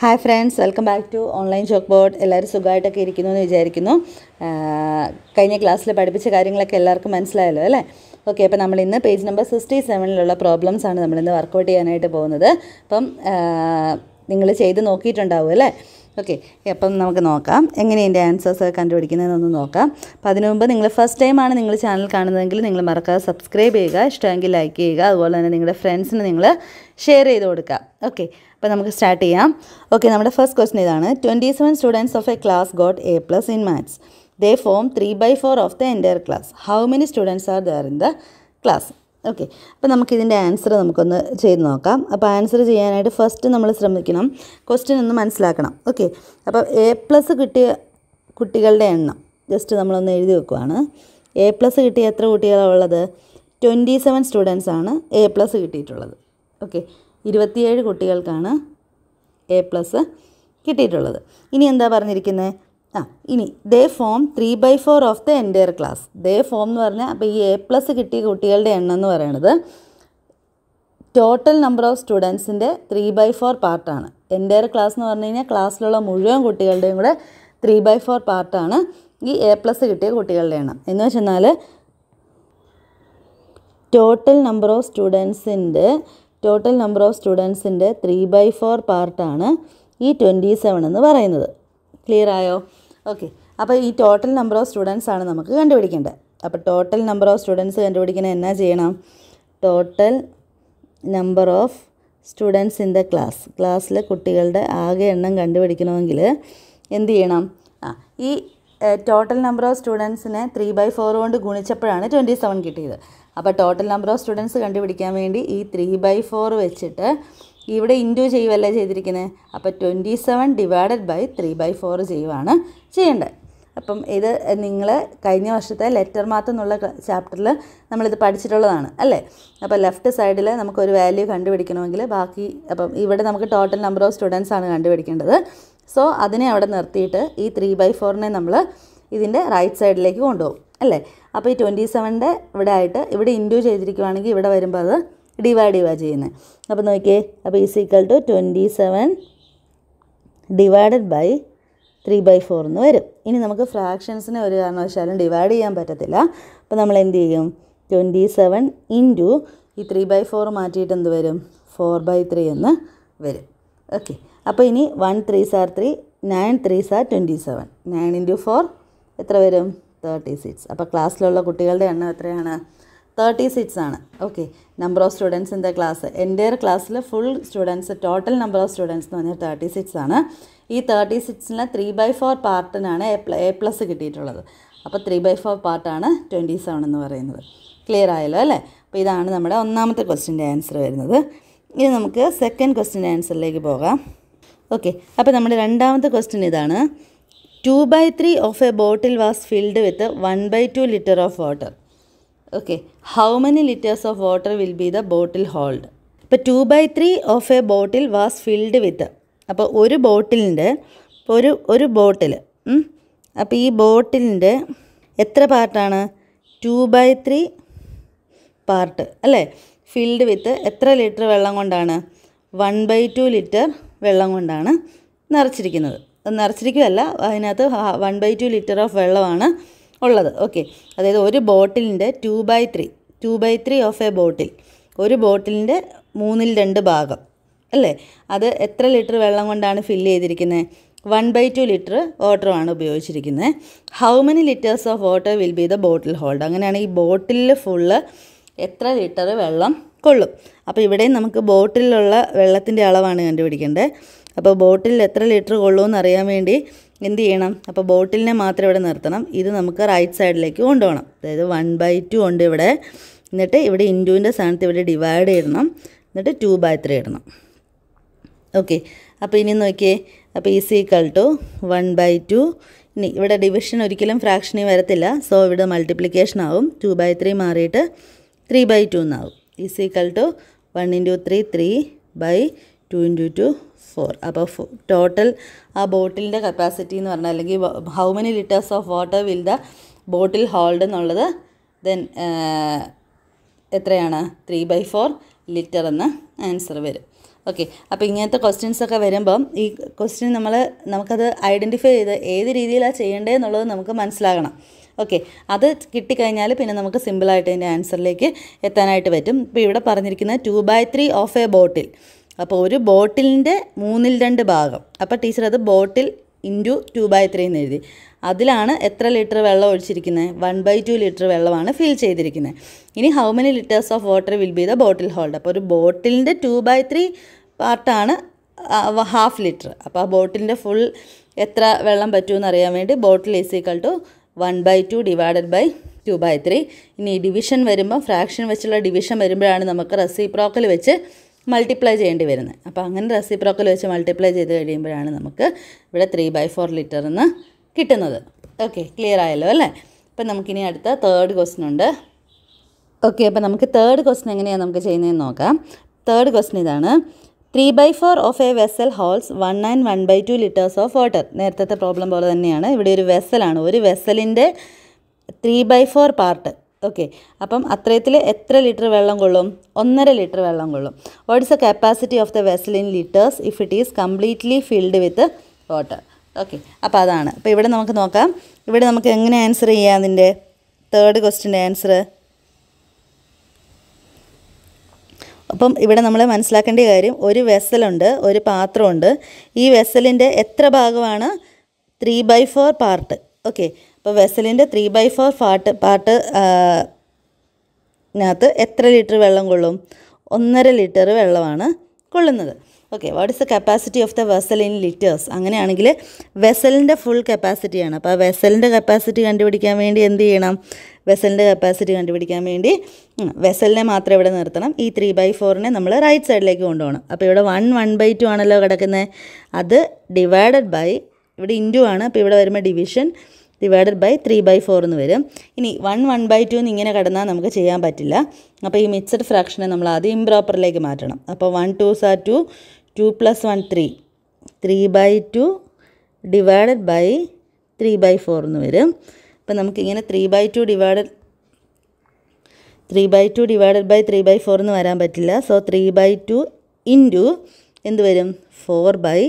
hi friends welcome back to online chalkboard എല്ലാവരും സുഖമായിട്ടൊക്കെ ഇരിക്കുന്നു എന്ന് വിചാരിക്കുന്നു കഴിഞ്ഞ ക്ലാസ്സിൽ പഠിപ്പിച്ച കാര്യങ്ങളൊക്കെ എല്ലാവർക്കും മനസ്സിലായല്ലോ അല്ലേ ഓക്കെ അപ്പോൾ നമ്മൾ ഇന്ന് പേജ് നമ്പർ സിക്സ്റ്റി സെവനിലുള്ള പ്രോബ്ലംസ് ആണ് നമ്മളിന്ന് വർക്കൗട്ട് ചെയ്യാനായിട്ട് പോകുന്നത് അപ്പം നിങ്ങൾ ചെയ്ത് നോക്കിയിട്ടുണ്ടാവും അല്ലേ ഓക്കെ അപ്പം നമുക്ക് നോക്കാം എങ്ങനെ എൻ്റെ ആൻസേഴ്സ് കണ്ടുപിടിക്കുന്നതെന്നൊന്ന് നോക്കാം അപ്പം അതിനു മുമ്പ് നിങ്ങൾ ഫസ്റ്റ് ടൈമാണ് നിങ്ങൾ ചാനൽ കാണുന്നതെങ്കിൽ നിങ്ങൾ മറക്കാതെ സബ്സ്ക്രൈബ് ചെയ്യുക ഇഷ്ടമെങ്കിൽ ലൈക്ക് ചെയ്യുക അതുപോലെ തന്നെ നിങ്ങളുടെ ഫ്രണ്ട്സിന് നിങ്ങൾ ഷെയർ ചെയ്ത് കൊടുക്കാം ഓക്കെ അപ്പോൾ നമുക്ക് സ്റ്റാർട്ട് ചെയ്യാം ഓക്കെ നമ്മുടെ ഫസ്റ്റ് ക്വസ്റ്റൻ ഇതാണ് twenty seven students of a class got A plus in maths they form three by four of the entire class how many students are there in the class okay അപ്പോൾ നമുക്കിതിൻ്റെ answer നമുക്കൊന്ന് ചെയ്ത് നോക്കാം അപ്പോൾ answer ചെയ്യാനായിട്ട് first നമ്മൾ ശ്രമിക്കണം question ഒന്ന് മനസ്സിലാക്കണം ഓക്കെ അപ്പോൾ എ പ്ലസ് കിട്ടിയ കുട്ടികളുടെ എണ്ണം ജസ്റ്റ് നമ്മളൊന്ന് എഴുതി വെക്കുവാണ് എ പ്ലസ് കിട്ടിയ എത്ര കുട്ടികളാണ് ഉള്ളത് ട്വൻറ്റി സെവൻ സ്റ്റുഡൻസാണ് എ പ്ലസ് കിട്ടിയിട്ടുള്ളത് ഓക്കെ ഇരുപത്തിയേഴ് കുട്ടികൾക്കാണ് എ പ്ലസ് കിട്ടിയിട്ടുള്ളത് ഇനി എന്താ പറഞ്ഞിരിക്കുന്നത് ആ ഇനി they form three by four of the entire class they form എന്ന് പറഞ്ഞാൽ അപ്പോൾ ഈ എ പ്ലസ് കിട്ടിയ കുട്ടികളുടെ എണ്ണം എന്ന് പറയുന്നത് ടോട്ടൽ നമ്പർ ഓഫ് സ്റ്റുഡൻസിൻ്റെ ത്രീ ബൈ ഫോർ പാർട്ടാണ് എൻറ്റയർ ക്ലാസ് എന്ന് പറഞ്ഞു കഴിഞ്ഞാൽ ക്ലാസ്സിലുള്ള മുഴുവൻ കുട്ടികളുടെയും കൂടെ ത്രീ ബൈ ഫോർ പാർട്ടാണ് ഈ എ പ്ലസ് കിട്ടിയ കുട്ടികളുടെ എണ്ണം എന്ന് വെച്ചെന്നാൽ ടോട്ടൽ നമ്പർ ഓഫ് സ്റ്റുഡൻസിൻ്റെ ടോട്ടൽ നമ്പർ ഓഫ് സ്റ്റുഡൻസിൻ്റെ ത്രീ ബൈ ഫോർ പാർട്ടാണ് ഈ ട്വൻറ്റി സെവൻ എന്ന് പറയുന്നത് ക്ലിയർ ആയോ ഓക്കെ അപ്പോൾ ഈ ടോട്ടൽ നമ്പർ ഓഫ് സ്റ്റുഡൻസ് ആണ് നമുക്ക് കണ്ടുപിടിക്കേണ്ടത് അപ്പോൾ ടോട്ടൽ നമ്പർ ഓഫ് സ്റ്റുഡൻസ് കണ്ടുപിടിക്കണ എന്നാ ചെയ്യണം total number of students in the class ക്ലാസ്സിലെ കുട്ടികളുടെ ആകെ എണ്ണം കണ്ടുപിടിക്കണമെങ്കിൽ എന്ത് ചെയ്യണം ആ ഈ ടോട്ടൽ നമ്പർ ഓഫ് സ്റ്റുഡൻസിനെ ത്രീ ബൈ ഫോർ കൊണ്ട് ഗുണിച്ചപ്പോഴാണ് ട്വൻറ്റി സെവൻ കിട്ടിയത് അപ്പോൾ ടോട്ടൽ നമ്പർ ഓഫ് സ്റ്റുഡൻസ് കണ്ടുപിടിക്കാൻ വേണ്ടി ഈ ത്രീ ബൈ ഫോർ വെച്ചിട്ട് ഇവിടെ ഇൻറ്റു ചെയ്യുവല്ലേ ചെയ്തിരിക്കുന്നത് അപ്പോൾ twenty seven divided by three by four ചെയ്യുവാണ് ചെയ്യേണ്ടത് അപ്പം ഇത് നിങ്ങൾ കഴിഞ്ഞ വർഷത്തെ ലെറ്റർ മാത്രം എന്നുള്ള ചാപ്റ്ററിൽ നമ്മളിത് പഠിച്ചിട്ടുള്ളതാണ് അല്ലേ അപ്പോൾ ലെഫ്റ്റ് സൈഡിൽ നമുക്കൊരു വാല്യൂ കണ്ടുപിടിക്കണമെങ്കിൽ ബാക്കി അപ്പം ഇവിടെ നമുക്ക് ടോട്ടൽ നമ്പർ ഓഫ് സ്റ്റുഡൻസ് ആണ് കണ്ടുപിടിക്കേണ്ടത് സോ അതിനെ അവിടെ നിർത്തിയിട്ട് ഈ ത്രീ ബൈ ഫോറിനെ നമ്മൾ ഇതിൻ്റെ റൈറ്റ് സൈഡിലേക്ക് കൊണ്ടുപോകും അല്ലേ അപ്പോൾ ഈ ട്വൻറ്റി സെവൻ്റെ ഇവിടെ ആയിട്ട് ഇവിടെ ഇൻറ്റു ചെയ്തിരിക്കുവാണെങ്കിൽ ഇവിടെ വരുമ്പോൾ അത് ഡിവൈഡ് ചെയ്യുക ചെയ്യുന്നത് അപ്പോൾ നോക്കിയേ അപ്പോൾ is equal to twenty seven divided by three by four എന്ന് വരും ഇനി നമുക്ക് ഫ്രാക്ഷൻസിനെ ഒരു കാരണവശാലും ഡിവൈഡ് ചെയ്യാൻ പറ്റത്തില്ല അപ്പോൾ നമ്മൾ എന്ത് ചെയ്യും ട്വൻറ്റി സെവൻ ഇൻറ്റു ഈ ത്രീ ബൈ ഫോർ മാറ്റിയിട്ട് എന്ത് വരും ഫോർ ബൈ ത്രീ എന്ന് വരും ഓക്കെ അപ്പോൾ ഇനി one three are three nine three are twenty seven nine into four എത്ര വരും തേർട്ടി സിക്സ് അപ്പോൾ ക്ലാസ്സിലുള്ള കുട്ടികളുടെ എണ്ണം എത്രയാണ് തേർട്ടി സിക്സ് ആണ് okay number of students in the class എൻ്റെ ക്ലാസ്സിൽ full students total number of students എന്ന് പറഞ്ഞാൽ തേർട്ടി സിക്സ് ആണ് ഈ തേർട്ടി സിക്സിന് ത്രീ ബൈ ഫോർ പാർട്ടിനാണ് എ പ്ലസ് കിട്ടിയിട്ടുള്ളത് അപ്പോൾ ത്രീ ബൈ ഫോർ പാർട്ടാണ് ട്വൻറ്റി സെവൻ എന്ന് പറയുന്നത് ക്ലിയർ ആയല്ലോ അല്ലേ അപ്പോൾ ഇതാണ് നമ്മുടെ ഒന്നാമത്തെ ക്വസ്റ്റിൻ്റെ ആൻസർ വരുന്നത് ഇനി നമുക്ക് സെക്കൻഡ് ക്വസ്റ്റിൻ്റെ ആൻസറിലേക്ക് പോകാം ഓക്കെ അപ്പോൾ നമ്മുടെ രണ്ടാമത്തെ ക്വസ്റ്റ്യൻ ഇതാണ് two by three of a bottle was filled with one by two litre of water okay how many litres of water will be the bottle hold ഇപ്പോൾ two by three of a bottle was filled with അപ്പോൾ ഒരു ബോട്ടിലിൻ്റെ ഒരു ഒരു ബോട്ടിൽ അപ്പോൾ ഈ ബോട്ടിലിൻ്റെ എത്ര പാർട്ടാണ് ടു ബൈ ത്രീ പാർട്ട് അല്ലേ ഫിൽഡ് വിത്ത് എത്ര ലിറ്റർ വെള്ളം കൊണ്ടാണ് വൺ ബൈ ടു ലിറ്റർ വെള്ളം കൊണ്ടാണ് നിറച്ചിരിക്കുന്നത് നിറച്ചിരിക്കുകയല്ല അതിനകത്ത് one by two litre of വെള്ളമാണ് ഉള്ളത് ഓക്കെ അതായത് ഒരു ബോട്ടിലിൻ്റെ two by three two by three of a bottle ഒരു ബോട്ടിലിൻ്റെ മൂന്നിൽ രണ്ട് ഭാഗം അല്ലേ അത് എത്ര ലിറ്റർ വെള്ളം കൊണ്ടാണ് ഫില്ല് ചെയ്തിരിക്കുന്നത് വൺ ബൈ ടു ലിറ്റർ വാട്ടറാണ് ഉപയോഗിച്ചിരിക്കുന്നത് how many litres of water will be the bottle hold അങ്ങനെയാണ് ഈ ബോട്ടിലിൽ ഫുള്ള് എത്ര ലിറ്റർ വെള്ളം കൊള്ളും അപ്പോൾ ഇവിടെയും നമുക്ക് ബോട്ടിലുള്ള വെള്ളത്തിൻ്റെ അളവാണ് കണ്ടുപിടിക്കേണ്ടത് അപ്പോൾ ബോട്ടിൽ എത്ര ലിറ്റർ കൊള്ളുമെന്ന് അറിയാൻ വേണ്ടി എന്ത് ചെയ്യണം അപ്പോൾ ബോട്ടിലിനെ മാത്രം ഇവിടെ നിർത്തണം ഇത് നമുക്ക് റൈറ്റ് സൈഡിലേക്ക് കൊണ്ടുപോകണം അതായത് വൺ ബൈ ടു ഉണ്ട് ഇവിടെ എന്നിട്ട് ഇവിടെ ഇൻറ്റുവിൻ്റെ സ്ഥാനത്ത് ഇവിടെ ഡിവൈഡ് ചെയ്യണം എന്നിട്ട് ടു ബൈ ത്രീ ഇടണം ഓക്കെ അപ്പോൾ ഇനി നോക്കിയേ അപ്പോൾ is equal to one by two ഇനി ഇവിടെ ഡിവിഷൻ ഒരിക്കലും ഫ്രാക്ഷനി വരത്തില്ല സോ ഇവിടെ മൾട്ടിപ്ലിക്കേഷൻ ആവും ടു ബൈ ത്രീ മാറിയിട്ട് ത്രീ ബൈ ടു എന്നാവും is equal to one into three three by two into two four അപ്പോൾ ടോട്ടൽ ആ ബോട്ടിലിൻ്റെ കപ്പാസിറ്റി എന്ന് പറഞ്ഞാൽ അല്ലെങ്കിൽ how many litres of water will the bottle hold എന്നുള്ളത് ദെൻ എത്രയാണ് ത്രീ ബൈ ഫോർ ലിറ്റർ എന്ന് ആൻസർ വരും ഓക്കെ അപ്പോൾ ഇങ്ങനത്തെ ക്വസ്റ്റ്യൻസൊക്കെ വരുമ്പം ഈ ക്വസ്റ്റ്യൻ നമ്മൾ നമുക്കത് ഐഡൻറ്റിഫൈ ചെയ്ത് ഏത് രീതിയിലാണ് ചെയ്യേണ്ടതെന്നുള്ളത് നമുക്ക് മനസ്സിലാകണം ഓക്കെ അത് കിട്ടിക്കഴിഞ്ഞാൽ പിന്നെ നമുക്ക് സിമ്പിളായിട്ട് അതിൻ്റെ ആൻസറിലേക്ക് എത്താനായിട്ട് പറ്റും ഇപ്പോൾ ഇവിടെ പറഞ്ഞിരിക്കുന്നത് two by three of a bottle അപ്പോൾ ഒരു ബോട്ടിലിൻ്റെ മൂന്നിൽ രണ്ട് ഭാഗം അപ്പോൾ ടീച്ചർ അത് bottle into two by three എന്ന് എഴുതി അതിലാണ് എത്ര ലിറ്റർ വെള്ളം ഒഴിച്ചിരിക്കുന്നത് വൺ ബൈ ടു ലിറ്റർ വെള്ളമാണ് ഫിൽ ചെയ്തിരിക്കുന്നത് ഇനി how many litres of water will be the bottle hold അപ്പോൾ ഒരു ബോട്ടിലിൻ്റെ ടു ബൈ ത്രീ പാർട്ടാണ് ഹാഫ് ലിറ്റർ അപ്പോൾ ആ ബോട്ടിലിൻ്റെ ഫുൾ എത്ര വെള്ളം പറ്റുമെന്ന് അറിയാൻ വേണ്ടി bottle is equal to one by two divided by two by three ഇനി ഡിവിഷൻ വരുമ്പോൾ ഫ്രാക്ഷൻ വെച്ചുള്ള ഡിവിഷൻ വരുമ്പോഴാണ് നമുക്ക് റെസിപ്രോക്കൽ വെച്ച് മൾട്ടിപ്ലൈ ചെയ്യേണ്ടി വരുന്നത് അപ്പോൾ അങ്ങനെ റെസിപ്രോക്കൽ വെച്ച് മൾട്ടിപ്ലൈ ചെയ്ത് കഴിയുമ്പോഴാണ് നമുക്ക് ഇവിടെ ത്രീ ബൈ ഫോർ ലിറ്റർ എന്ന് കിട്ടുന്നത് ഓക്കെ ക്ലിയർ ആയല്ലോ അല്ലേ അപ്പം നമുക്കിനി അടുത്ത തേർഡ് ക്വസ്റ്റൻ ഉണ്ട് ഓക്കെ അപ്പോൾ നമുക്ക് തേർഡ് ക്വസ്റ്റൻ എങ്ങനെയാണ് നമുക്ക് ചെയ്യുന്നതെന്ന് നോക്കാം തേർഡ് ക്വസ്റ്റൻ ഇതാണ് three by four of a vessel holds one and one by two litres of water നേരത്തെ പ്രോബ്ലം പോലെ തന്നെയാണ് ഇവിടെ ഒരു വെസലാണ് ഒരു വെസലിൻ്റെ three by four part okay അപ്പം അത്രയത്തിൽ എത്ര ലിറ്റർ വെള്ളം കൊള്ളും ഒന്നര ലിറ്റർ വെള്ളം കൊള്ളും what is a capacity of the vessel in litres if it is completely filled with water okay അപ്പം അതാണ് അപ്പോൾ ഇവിടെ നമുക്ക് നോക്കാം ഇവിടെ നമുക്ക് എങ്ങനെ ആൻസർ ചെയ്യാം അതിൻ്റെ തേർഡ് ക്വസ്റ്റിൻ്റെ ആൻസർ അപ്പം ഇവിടെ നമ്മൾ മനസ്സിലാക്കേണ്ട കാര്യം ഒരു വെസലുണ്ട് ഒരു പാത്രമുണ്ട് ഈ വെസലിൻ്റെ എത്ര ഭാഗമാണ് three by four part okay അപ്പോൾ വെസലിൻ്റെ three by four part part നകത്ത് എത്ര ലിറ്റർ വെള്ളം കൊള്ളും ഒന്നര ലിറ്റർ വെള്ളമാണ് കൊള്ളുന്നത് okay what is the capacity of the vessel in litres അങ്ങനെയാണെങ്കിൽ വെസലിൻ്റെ ഫുൾ കപ്പാസിറ്റിയാണ് അപ്പോൾ ആ വെസലിൻ്റെ കപ്പാസിറ്റി കണ്ടുപിടിക്കാൻ വേണ്ടി എന്ത് ചെയ്യണം വെസലിൻ്റെ കപ്പാസിറ്റി കണ്ടുപിടിക്കാൻ വേണ്ടി വെസലിനെ മാത്രം ഇവിടെ നിർത്തണം ഈ ത്രീ ബൈ ഫോറിനെ നമ്മൾ റൈറ്റ് സൈഡിലേക്ക് കൊണ്ടുപോകണം അപ്പോൾ ഇവിടെ വൺ വൺ ബൈ ടു ആണല്ലോ കിടക്കുന്നത് അത് ഡിവൈഡഡ് ബൈ ഇവിടെ ഇൻറ്റു ആണ് അപ്പോൾ ഇവിടെ വരുമ്പോൾ division divided by three by four എന്ന് വരും ഇനി വൺ വൺ ബൈ ടു എന്ന് ഇങ്ങനെ കിടന്നാൽ നമുക്ക് ചെയ്യാൻ പറ്റില്ല അപ്പോൾ ഈ മിക്സഡ് ഫ്രാക്ഷനെ നമ്മൾ ആദ്യം ഇംപ്രോപ്പറിലേക്ക് മാറ്റണം അപ്പോൾ one two are two two plus one three three by two divided by three by four എന്ന് വരും അപ്പം നമുക്കിങ്ങനെ three by two divided three by two divided by three by four എന്ന് വരാൻ പറ്റില്ല so three by two into എന്ത് വരും four by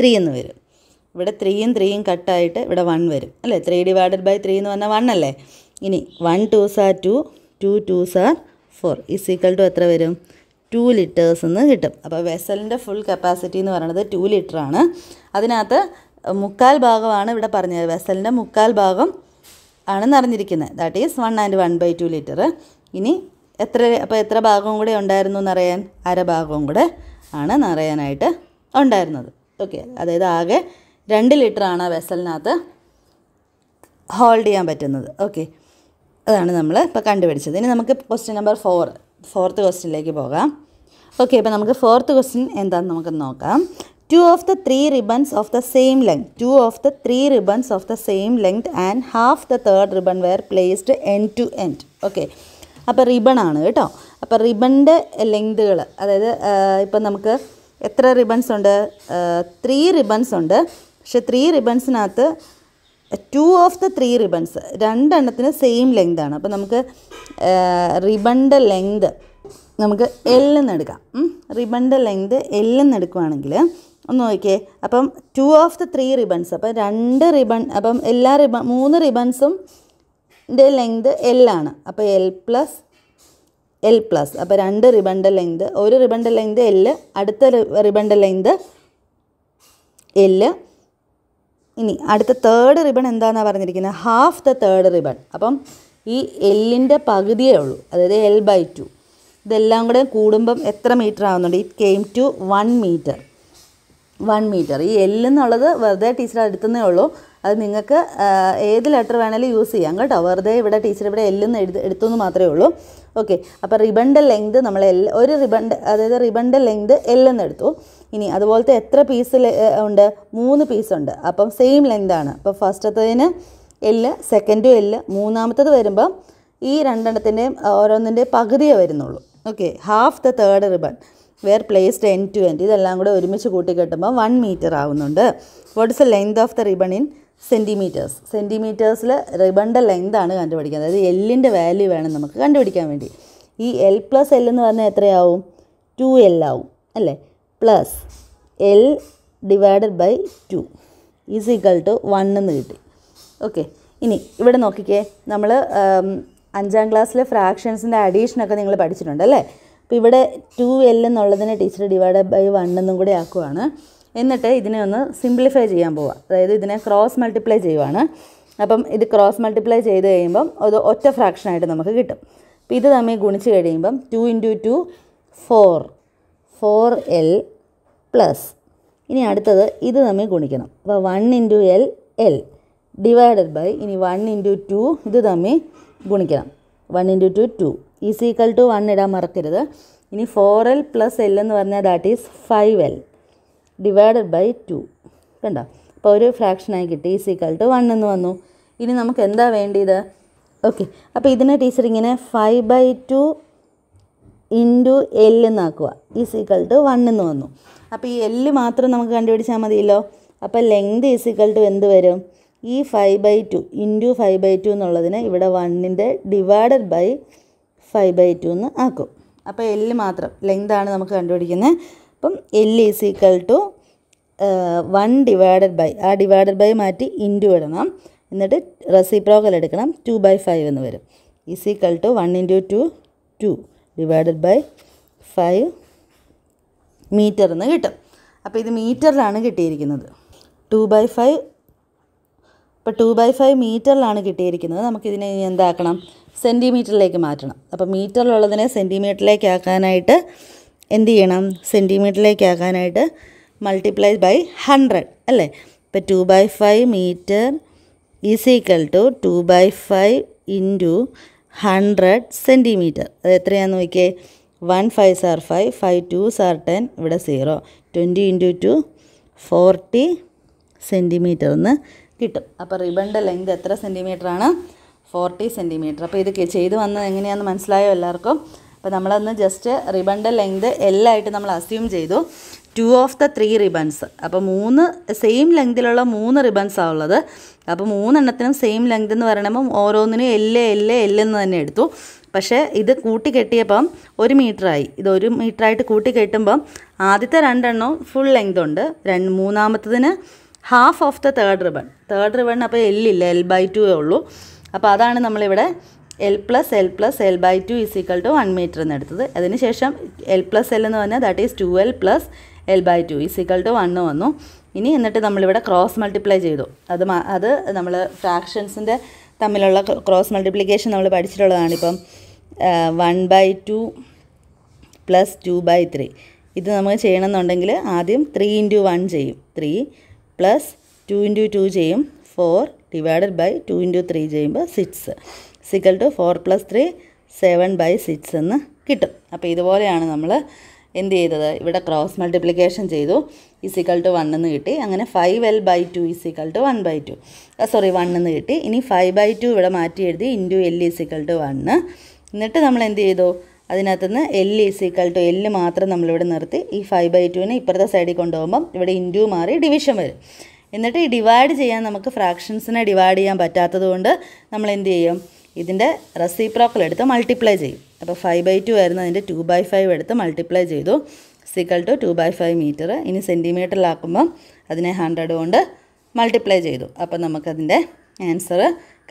three എന്ന് വരും ഇവിടെ ത്രീയും ത്രീയും കട്ടായിട്ട് ഇവിടെ വൺ വരും അല്ലേ ത്രീ ഡിവൈഡഡ് ബൈ ത്രീ എന്ന് പറഞ്ഞാൽ വൺ അല്ലേ ഇനി one two are two two two are four is equal to എത്ര വരും ടു ലിറ്റേഴ്സ് എന്ന് കിട്ടും അപ്പോൾ വെസലിൻ്റെ ഫുൾ കപ്പാസിറ്റി എന്ന് പറയുന്നത് ടു ലിറ്ററാണ് അതിനകത്ത് മുക്കാൽ ഭാഗമാണ് ഇവിടെ പറഞ്ഞത് വെസലിൻ്റെ മുക്കാൽ ഭാഗം ആണ് നിറഞ്ഞിരിക്കുന്നത് that is one and one by two litre ഇനി എത്ര അപ്പോൾ എത്ര ഭാഗവും കൂടെ ഉണ്ടായിരുന്നു എന്നറിയാൻ അര ഭാഗവും കൂടെ ആണ് നിറയാനായിട്ട് ഉണ്ടായിരുന്നത് ഓക്കെ അതായത് ആകെ രണ്ട് ലിറ്ററാണ് വെസലിനകത്ത് ഹോൾഡ് ചെയ്യാൻ പറ്റുന്നത് ഓക്കെ അതാണ് നമ്മൾ ഇപ്പോൾ കണ്ടുപിടിച്ചത് ഇനി നമുക്ക് ക്വസ്റ്റ്യൻ നമ്പർ ഫോർ ഫോർത്ത് ക്വസ്റ്റ്യനിലേക്ക് പോകാം ഓക്കെ അപ്പോൾ നമുക്ക് ഫോർത്ത് ക്വസ്റ്റ്യൻ എന്താണെന്ന് നമുക്ക് നോക്കാം two of the three ribbons of the same length two of the three ribbons of the same length and half the third ribbon were placed end to end okay അപ്പോൾ ആണ് കേട്ടോ അപ്പോൾ റിബണിൻ്റെ ലെങ്തുകൾ അതായത് ഇപ്പം നമുക്ക് എത്ര റിബൺസ് ഉണ്ട് ത്രീ റിബൺസ് ഉണ്ട് പക്ഷെ ത്രീ റിബൺസിനകത്ത് two of the three ribbons രണ്ടെണ്ണത്തിന് സെയിം ലെങ്താണ് അപ്പോൾ നമുക്ക് റിബണിൻ്റെ ലെങ്ത് നമുക്ക് എല്ലെന്ന് എടുക്കാം റിബണിൻ്റെ ലെങ്ത് എല്ലെന്ന് എടുക്കുവാണെങ്കിൽ ഒന്ന് നോക്കിയേ അപ്പം two of the three ribbons അപ്പം രണ്ട് റിബൺ അപ്പം എല്ലാ റിബൺ മൂന്ന് റിബൺസും ലെങ്ത് എല്ലാണ് അപ്പോൾ എൽ പ്ലസ് എൽ പ്ലസ് അപ്പോൾ രണ്ട് റിബണിൻ്റെ ലെങ്ത് ഒരു റിബണിൻ്റെ ലെങ്ത് എല് അടുത്ത റിബണിൻ്റെ ലെങ്ത് എല് ഇനി അടുത്ത തേർഡ് റിബൺ എന്താണെന്നാണ് പറഞ്ഞിരിക്കുന്നത് ഹാഫ് ദ തേർഡ് റിബൺ അപ്പം ഈ എല്ലിൻ്റെ പകുതിയേ ഉള്ളൂ അതായത് എൽ ബൈ ടു ഇതെല്ലാം കൂടെ കൂടുമ്പം എത്ര മീറ്റർ ആവുന്നുണ്ട് it came to one metre one metre ഈ എന്നുള്ളത് വെറുതെ ടീച്ചർ എടുത്തുന്നേ ഉള്ളൂ അത് നിങ്ങൾക്ക് ഏത് ലെറ്റർ വേണേലും യൂസ് ചെയ്യാം കേട്ടോ വെറുതെ ഇവിടെ ടീച്ചർ ഇവിടെ എല്ലെന്ന് എഴുതി എടുത്തു മാത്രമേ ഉള്ളൂ ഓക്കെ അപ്പോൾ റിബണ്ട ലെങ്ത് നമ്മൾ എൽ ഒരു റിബണ്ട് അതായത് റിബണ്ട് ലെങ്ത് എല്ലെന്ന് എടുത്തു ഇനി അതുപോലത്തെ എത്ര പീസ് ഉണ്ട് മൂന്ന് പീസ് ഉണ്ട് അപ്പം സെയിം ലെങ്താണ് അപ്പോൾ ഫസ്റ്റത്തേതിന് എല്ല് സെക്കൻഡും എല്ല് മൂന്നാമത്തത് വരുമ്പം ഈ രണ്ടെണ്ണത്തിൻ്റെയും ഓരോന്നിൻ്റെയും പകുതിയേ വരുന്നുള്ളൂ okay half the third ribbon were placed end to end ഇതെല്ലാം കൂടെ ഒരുമിച്ച് കൂട്ടിക്കെട്ടുമ്പോൾ വൺ മീറ്റർ ആവുന്നുണ്ട് what is the length of the ribbon in centimetres സെൻറ്റിമീറ്റേഴ്സിൽ റിബണിൻ്റെ ലെങ്താണ് കണ്ടുപിടിക്കുന്നത് അതായത് എല്ലിൻ്റെ വാല്യൂ വേണം നമുക്ക് കണ്ടുപിടിക്കാൻ വേണ്ടി ഈ എൽ പ്ലസ് എൽ എന്ന് പറഞ്ഞാൽ എത്രയാവും ടു എൽ ആവും അല്ലേ plus L divided by two is equal to one എന്ന് കിട്ടി ഓക്കെ ഇനി ഇവിടെ നോക്കിക്കേ നമ്മൾ അഞ്ചാം ക്ലാസ്സിലെ ഫ്രാക്ഷൻസിൻ്റെ അഡീഷനൊക്കെ നിങ്ങൾ പഠിച്ചിട്ടുണ്ട് അല്ലേ അപ്പോൾ ഇവിടെ ടു എൽ എന്നുള്ളതിനെ ടീച്ചർ ഡിവൈഡഡ് ബൈ വൺ എന്നും കൂടി ആക്കുവാണ് എന്നിട്ട് ഇതിനെ ഒന്ന് സിംപ്ലിഫൈ ചെയ്യാൻ പോവുക അതായത് ഇതിനെ ക്രോസ് മൾട്ടിപ്ലൈ ചെയ്യുവാണ് അപ്പം ഇത് ക്രോസ് മൾട്ടിപ്ലൈ ചെയ്ത് കഴിയുമ്പം അത് ഒറ്റ ഫ്രാക്ഷനായിട്ട് നമുക്ക് കിട്ടും അപ്പോൾ ഇത് തമ്മിൽ ഗുണിച്ച് കഴിയുമ്പം two into two four four L plus ഇനി അടുത്തത് ഇത് തമ്മിൽ ഗുണിക്കണം അപ്പോൾ one into L L divided by ഇനി വൺ ഇൻറ്റു ടു ഇത് തമ്മിൽ ഗുണിക്കണം one into two two is equal to one ഇടാൻ മറക്കരുത് ഇനി ഫോർ എൽ പ്ലസ് എൽ എന്ന് പറഞ്ഞാൽ that is five L divided by two കണ്ടോ അപ്പോൾ ഒരു ഫ്രാക്ഷനായി കിട്ടി ഈസ് ഈക്വൽ ടു വൺ എന്ന് വന്നു ഇനി നമുക്ക് എന്താ വേണ്ടിയത് ഓക്കെ അപ്പോൾ ഇതിനെ ടീച്ചർ ഇങ്ങനെ five by two into L എന്നാക്കുക ഈസ് ഈക്വൽ ടു വൺ എന്ന് വന്നു അപ്പോൾ ഈ എല്ല് മാത്രം നമുക്ക് കണ്ടുപിടിച്ചാൽ മതിയല്ലോ അപ്പോൾ ലെങ്ത് ഈസ് ഈക്വൽ ടു എന്ത് വരും ഈ five by two into five by two എന്നുള്ളതിനെ ഇവിടെ വണ്ണിൻ്റെ divided by five by two എന്ന് ആക്കും അപ്പോൾ എല്ല് മാത്രം ലെങ്താണ് നമുക്ക് കണ്ടുപിടിക്കുന്നത് അപ്പം L is equal to one divided by ആ ഡിവൈഡഡ് ബൈ മാറ്റി ഇൻറ്റു ഇടണം എന്നിട്ട് റെസിപ്രോക്കൽ എടുക്കണം ടു ബൈ ഫൈവ് എന്ന് വരും is equal to one into two two divided by five metre എന്ന് കിട്ടും അപ്പോൾ ഇത് മീറ്ററിലാണ് കിട്ടിയിരിക്കുന്നത് ടു ബൈ ഫൈവ് അപ്പോൾ ടു ബൈ ഫൈവ് മീറ്ററിലാണ് കിട്ടിയിരിക്കുന്നത് നമുക്കിതിനെ എന്താക്കണം സെൻറ്റിമീറ്ററിലേക്ക് മാറ്റണം അപ്പോൾ മീറ്ററിലുള്ളതിനെ സെൻറ്റിമീറ്ററിലേക്ക് ആക്കാനായിട്ട് എന്ത് ചെയ്യണം സെൻറ്റിമീറ്ററിലേക്ക് ആക്കാനായിട്ട് മൾട്ടിപ്ലൈ ബൈ ഹൺഡ്രഡ് അല്ലേ ഇപ്പോൾ two by five metre is equal to two by five into hundred centimetre അത് എത്രയാണെന്ന് നോക്കിയേ one five sir five five two sir ten ഇവിടെ zero twenty into two forty centimetre എന്ന് കിട്ടും അപ്പോൾ റിബണിൻ്റെ ലെങ്ത് എത്ര സെൻറ്റിമീറ്ററാണ് ഫോർട്ടി സെൻറ്റിമീറ്റർ അപ്പോൾ ഇത് ചെയ്ത് വന്നത് എങ്ങനെയാണെന്ന് മനസ്സിലായോ എല്ലാവർക്കും അപ്പോൾ നമ്മളന്ന് ജസ്റ്റ് റിബണിൻ്റെ ലെങ്ത് എല്ലായിട്ട് നമ്മൾ അസ്യൂം ചെയ്തു two of the three ribbons അപ്പോൾ മൂന്ന് സെയിം ലെങ്തിലുള്ള മൂന്ന് റിബൺസാണ് ഉള്ളത് അപ്പോൾ മൂന്നെണ്ണത്തിനും സെയിം ലെങ്ത് എന്ന് പറയുമ്പം ഓരോന്നിനും എല്ല് എല്ല് എല്ലെന്ന് തന്നെ എടുത്തു പക്ഷേ ഇത് കൂട്ടി കെട്ടിയപ്പം ഒരു മീറ്ററായി ഇത് ഒരു മീറ്ററായിട്ട് കൂട്ടി കെട്ടുമ്പം ആദ്യത്തെ രണ്ടെണ്ണവും ഫുൾ ലെങ്ത് ഉണ്ട് രണ്ട് മൂന്നാമത്തതിന് half of the third ribbon third റിബണിന് അപ്പോൾ എല്ലില്ല എൽ ബൈ ടു ഉള്ളൂ അപ്പോൾ അതാണ് നമ്മളിവിടെ L plus L plus L by two is equal to one metre എന്ന് എടുത്തത് അതിനുശേഷം എൽ പ്ലസ് എൽ എന്ന് പറഞ്ഞാൽ that is two L plus L by two is equal to one വന്നു ഇനി എന്നിട്ട് നമ്മളിവിടെ ക്രോസ് മൾട്ടിപ്ലൈ ചെയ്തു അത് അത് നമ്മൾ ഫ്രാക്ഷൻസിൻ്റെ തമ്മിലുള്ള ക്രോസ് മൾട്ടിപ്ലിക്കേഷൻ നമ്മൾ പഠിച്ചിട്ടുള്ളതാണ് ഇപ്പം one by two plus two by three ഇത് നമുക്ക് ചെയ്യണമെന്നുണ്ടെങ്കിൽ ആദ്യം ത്രീ ഇൻറ്റു വൺ ചെയ്യും three plus two into two ചെയ്യും four divided by two into three ചെയ്യുമ്പോൾ six is equal to four plus three seven by six എന്ന് കിട്ടും അപ്പോൾ ഇതുപോലെയാണ് നമ്മൾ എന്ത് ചെയ്തത് ഇവിടെ ക്രോസ് മൾട്ടിപ്ലിക്കേഷൻ ചെയ്തു ഇസിക്കൾ ടു വൺ എന്ന് കിട്ടി അങ്ങനെ five L by two is equal to one by two sorry one എന്ന് കിട്ടി ഇനി ഫൈവ് ബൈ ടു ഇവിടെ മാറ്റി എഴുതി into L is equal to one എന്നിട്ട് നമ്മൾ എന്ത് ചെയ്തു അതിനകത്ത് നിന്ന് എൽ ഇസിക്കൾ ടു എല്ല് മാത്രം നമ്മളിവിടെ നിർത്തി ഈ ഫൈവ് ബൈ ടുവിനെ ഇപ്പുറത്തെ സൈഡിൽ കൊണ്ടുപോകുമ്പം ഇവിടെ ഇൻറ്റു മാറി ഡിവിഷൻ വരും എന്നിട്ട് ഈ ഡിവൈഡ് ചെയ്യാൻ നമുക്ക് ഫ്രാക്ഷൻസിനെ ഡിവൈഡ് ചെയ്യാൻ പറ്റാത്തതുകൊണ്ട് നമ്മൾ എന്ത് ചെയ്യും ഇതിൻ്റെ റെസിപ്രോക്കൽ എടുത്ത് മൾട്ടിപ്ലൈ ചെയ്യും അപ്പോൾ ഫൈവ് ബൈ ടു ആയിരുന്നു അതിൻ്റെ ടു ബൈ ഫൈവ് എടുത്ത് മൾട്ടിപ്ലൈ ചെയ്തു is equal to two by five metre ഇനി സെൻറ്റിമീറ്ററിലാക്കുമ്പം അതിനെ ഹൺഡ്രഡ് കൊണ്ട് മൾട്ടിപ്ലൈ ചെയ്തു അപ്പോൾ നമുക്കതിൻ്റെ ആൻസർ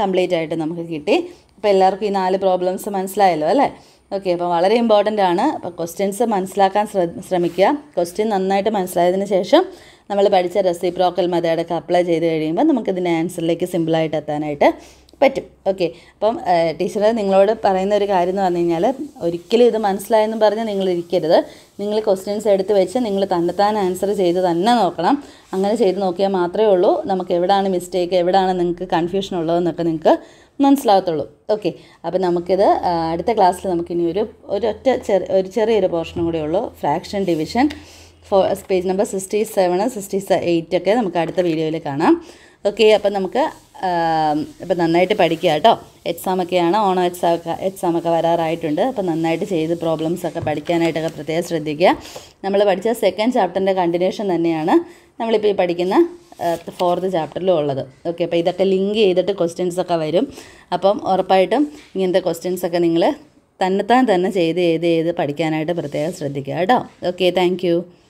കംപ്ലീറ്റ് ആയിട്ട് നമുക്ക് കിട്ടി അപ്പോൾ എല്ലാവർക്കും ഈ നാല് പ്രോബ്ലംസ് മനസ്സിലായല്ലോ അല്ലേ ഓക്കെ അപ്പോൾ വളരെ ഇമ്പോർട്ടൻ്റ് ആണ് അപ്പോൾ ക്വസ്റ്റ്യൻസ് മനസ്സിലാക്കാൻ ശ്രമിക്കുക ക്വസ്റ്റ്യൻ നന്നായിട്ട് മനസ്സിലായതിന് ശേഷം നമ്മൾ പഠിച്ച റെസിപ്രോക്കൽ മെതേഡൊക്കെ അപ്ലൈ ചെയ്ത് കഴിയുമ്പോൾ നമുക്കിതിൻ്റെ ആൻസറിലേക്ക് സിമ്പിളായിട്ട് എത്താനായിട്ട് പറ്റും ഓക്കെ അപ്പം ടീച്ചർ നിങ്ങളോട് പറയുന്ന ഒരു കാര്യം എന്ന് പറഞ്ഞു കഴിഞ്ഞാൽ ഒരിക്കലും ഇത് മനസ്സിലായെന്ന് പറഞ്ഞ് നിങ്ങൾ ഇരിക്കരുത് നിങ്ങൾ ക്വസ്റ്റ്യൻസ് എടുത്ത് വെച്ച് നിങ്ങൾ തന്നെത്താൻ ആൻസർ ചെയ്ത് തന്നെ നോക്കണം അങ്ങനെ ചെയ്ത് നോക്കിയാൽ മാത്രമേ ഉള്ളൂ നമുക്ക് എവിടെയാണ് മിസ്റ്റേക്ക് എവിടെയാണ് നിങ്ങൾക്ക് കൺഫ്യൂഷൻ ഉള്ളതെന്നൊക്കെ നിങ്ങൾക്ക് മനസ്സിലാകത്തുള്ളൂ ഓക്കെ അപ്പോൾ നമുക്കിത് അടുത്ത ക്ലാസ്സിൽ നമുക്കിനി ഒരു ഒരൊറ്റ ചെറിയ ഒരു ചെറിയൊരു പോർഷനും കൂടെ ഉള്ളൂ fraction division for page number sixty seven sixty eight ഒക്കെ നമുക്ക് അടുത്ത വീഡിയോയിൽ കാണാം ഓക്കെ അപ്പം നമുക്ക് അപ്പം നന്നായിട്ട് പഠിക്കുക കേട്ടോ എക്സാമൊക്കെയാണ് ഓണോ എക്സാം ഒക്കെ എക്സാമൊക്കെ വരാറായിട്ടുണ്ട് അപ്പം നന്നായിട്ട് ചെയ്ത് പ്രോബ്ലംസൊക്കെ പഠിക്കാനായിട്ടൊക്കെ പ്രത്യേകം ശ്രദ്ധിക്കുക നമ്മൾ പഠിച്ച സെക്കൻഡ് ചാപ്റ്ററിൻ്റെ കണ്ടിന്യൂഷൻ തന്നെയാണ് നമ്മളിപ്പോൾ ഈ പഠിക്കുന്ന ഫോർത്ത് ചാപ്റ്ററിലും ഉള്ളത് ഓക്കെ അപ്പോൾ ഇതൊക്കെ ലിങ്ക് ചെയ്തിട്ട് ക്വസ്റ്റ്യൻസൊക്കെ വരും അപ്പം ഉറപ്പായിട്ടും ഇങ്ങനത്തെ ക്വസ്റ്റ്യൻസൊക്കെ നിങ്ങൾ തന്നെത്താൻ തന്നെ ചെയ്ത് ചെയ്ത് ചെയ്ത് പഠിക്കാനായിട്ട് പ്രത്യേകം ശ്രദ്ധിക്കുക കേട്ടോ ഓക്കെ താങ്ക്